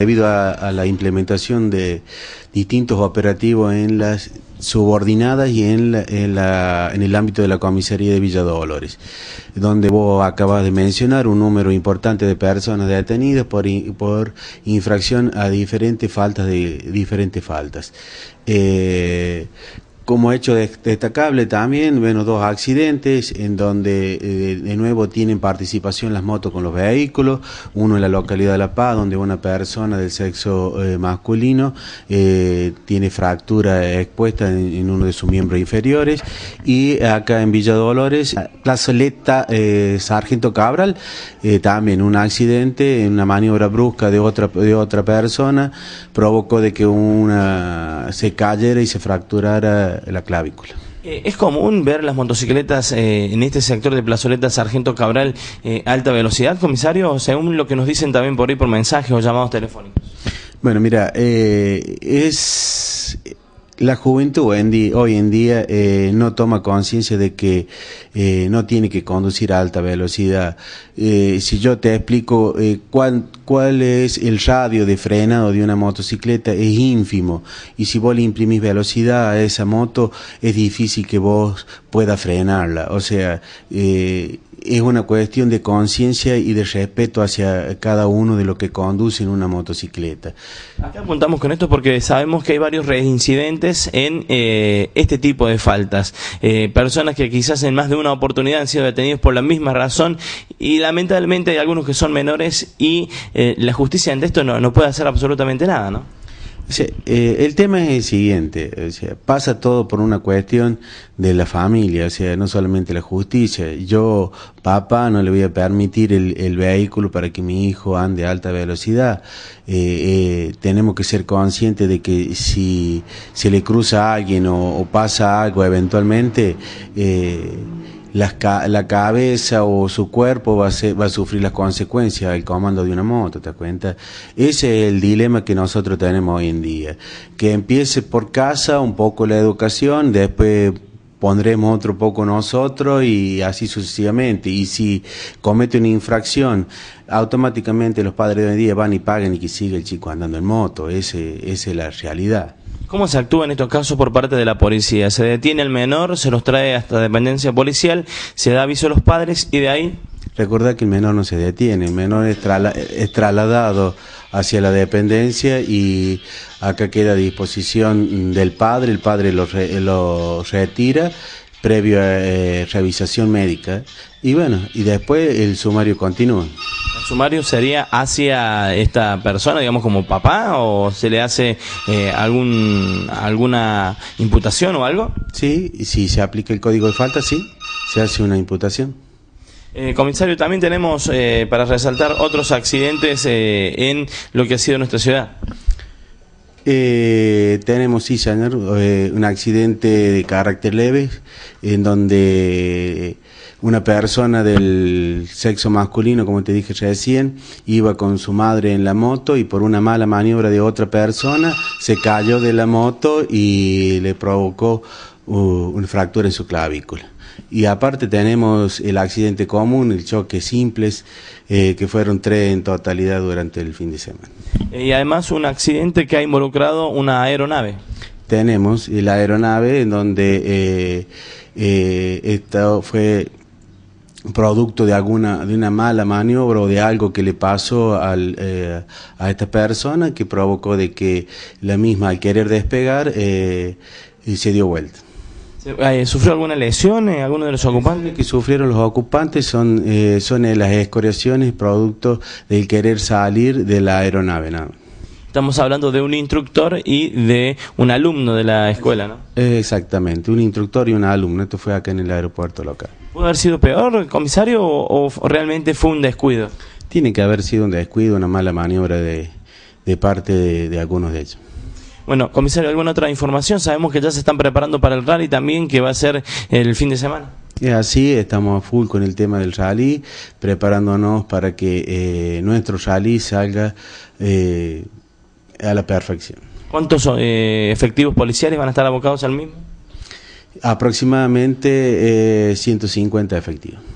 Debido a, la implementación de distintos operativos en las subordinadas y en, el ámbito de la comisaría de Villa Dolores, donde vos acabas de mencionar un número importante de personas detenidas por, infracción a diferentes faltas de diferentes faltas. Eh, como hecho destacable también, bueno, dos accidentes en donde eh, de nuevo tienen participación las motos con los vehículos, uno en la localidad de La Paz, donde una persona del sexo eh, masculino eh, tiene fractura expuesta en, uno de sus miembros inferiores, y acá en Villa Dolores, plazoleta Sargento Cabral, también un accidente, en una maniobra brusca de otra, de otra persona, provocó de que una se cayera y se fracturara la, clavícula. Eh, ¿Es común ver las motocicletas eh, en este sector de plazoleta Sargento Cabral eh, alta velocidad, comisario? Según lo que nos dicen también por ahí por mensajes o llamados telefónicos. Bueno, mira, es la juventud hoy en día eh, no toma conciencia de que eh, no tiene que conducir a alta velocidad. Eh, si yo te explico cuál, cuál, es el radio de frenado de una motocicleta, es ínfimo. Y si vos le imprimís velocidad a esa moto, es difícil que vos pueda frenarla. O sea, es una cuestión de conciencia y de respeto hacia cada uno de lo que conducen una motocicleta. Acá apuntamos con esto porque sabemos que hay varios reincidentes en eh, este tipo de faltas. Eh, personas que quizás en más de una oportunidad han sido detenidos por la misma razón y lamentablemente hay algunos que son menores y eh, la justicia ante esto no, no puede hacer absolutamente nada, ¿no? Eh, el tema es el siguiente, o sea, pasa todo por una cuestión de la familia, o sea, no solamente la justicia. Yo, papá, no le voy a permitir el, vehículo para que mi hijo ande a alta velocidad. Eh, eh, tenemos que ser conscientes de que si se le cruza a alguien o, pasa algo eventualmente, eh, la cabeza o su cuerpo va a, sufrir las consecuencias del comando de una moto, ¿te cuenta? Ese es el dilema que nosotros tenemos hoy en día. Que empiece por casa un poco la educación, después pondremos otro poco nosotros y así sucesivamente. Y si comete una infracción, automáticamente los padres de hoy en día van y pagan y que sigue el chico andando en moto. Ese, esa es la realidad. ¿Cómo se actúa en estos casos por parte de la policía? ¿Se detiene el menor, se los trae hasta dependencia policial, se da aviso a los padres y de ahí? Recuerda que el menor no se detiene, el menor es, trasladado hacia la dependencia y acá queda a disposición del padre, el padre lo, retira previo a eh, revisación médica y bueno, y después el sumario continúa sumario sería hacia esta persona, digamos como papá, o se le hace eh, algún alguna imputación o algo? Sí, si se aplica el código de falta, sí, se hace una imputación. Eh, comisario, también tenemos eh, para resaltar otros accidentes en lo que ha sido nuestra ciudad. tenemos, sí, señor, un accidente de carácter leve en donde una persona del sexo masculino, como te dije recién, iba con su madre en la moto y por una mala maniobra de otra persona se cayó de la moto y le provocó uh, una fractura en su clavícula. Y aparte tenemos el accidente común, el choque simples, eh, que fueron tres en totalidad durante el fin de semana. Eh, y además un accidente que ha involucrado una aeronave tenemos la aeronave en donde eh, esto fue producto de alguna de una mala maniobra o de algo que le pasó al, eh, a esta persona que provocó de que la misma al querer despegar eh, y se dio vuelta. Eh, ¿Sufrió alguna lesión alguno de los ocupantes? que sufrieron los ocupantes son, son las escoriaciones producto del querer salir de la aeronave. ¿no? estamos hablando de un instructor y de un alumno de la escuela, ¿no? Exactamente, un instructor y un alumno. Esto fue acá en el aeropuerto local. ¿Pudo haber sido peor, comisario, o, realmente fue un descuido? Tiene que haber sido un descuido, una mala maniobra de, parte de, algunos de ellos. Bueno, comisario, ¿alguna otra información? Sabemos que ya se están preparando para el rally también, que va a ser el fin de semana. Así, estamos a full con el tema del rally, preparándonos para que eh, nuestro rally salga eh, a la perfección. ¿Cuántos eh, efectivos policiales van a estar abocados al mismo? Aproximadamente 150 eh, efectivos.